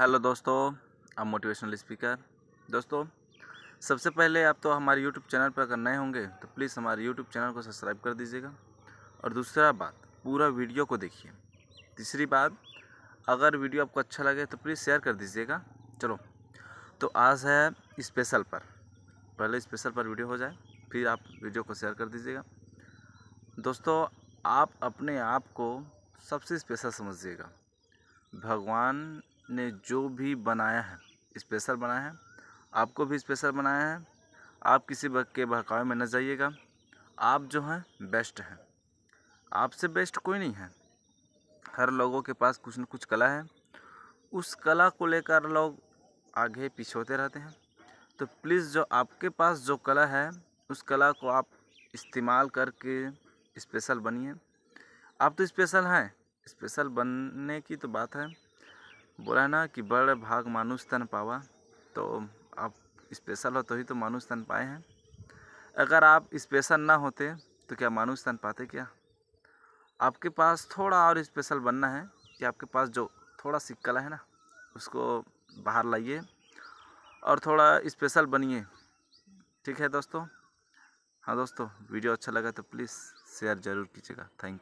hello दोस्तों आप motivational speaker दोस्तों सबसे पहले आप तो हमारे यूट्यूब चैनल पर अगर नए होंगे तो प्लीज़ हमारे यूट्यूब चैनल को सब्सक्राइब कर दीजिएगा और दूसरा बात पूरा वीडियो को देखिए तीसरी बात अगर वीडियो आपको अच्छा लगे तो प्लीज़ शेयर कर दीजिएगा चलो तो आज है स्पेशल पर पहले स्पेशल पर वीडियो हो जाए फिर आप वीडियो को शेयर कर दीजिएगा दोस्तों आप अपने आप को सबसे स्पेशल समझिएगा भगवान ने जो भी बनाया है स्पेशल बनाया है आपको भी स्पेशल बनाया है आप किसी के बहकावे में न जाइएगा आप जो हैं बेस्ट हैं आपसे बेस्ट कोई नहीं है हर लोगों के पास कुछ न कुछ कला है उस कला को लेकर लोग आगे पीछे होते रहते हैं तो प्लीज़ जो आपके पास जो कला है उस कला को आप इस्तेमाल करके स्पेशल बनिए आप तो स्पेशल हैं स्पेशल बनने की तो बात है बोला ना कि बड़ भाग मानुष तन पावा तो आप स्पेशल हो तो ही तो मानुष तन पाए हैं अगर आप स्पेशल ना होते तो क्या मानुष तन पाते क्या आपके पास थोड़ा और स्पेशल बनना है कि आपके पास जो थोड़ा सिक्कल है ना उसको बाहर लाइए और थोड़ा स्पेशल बनिए ठीक है दोस्तों हाँ दोस्तों वीडियो अच्छा लगा तो प्लीज़ शेयर ज़रूर कीजिएगा थैंक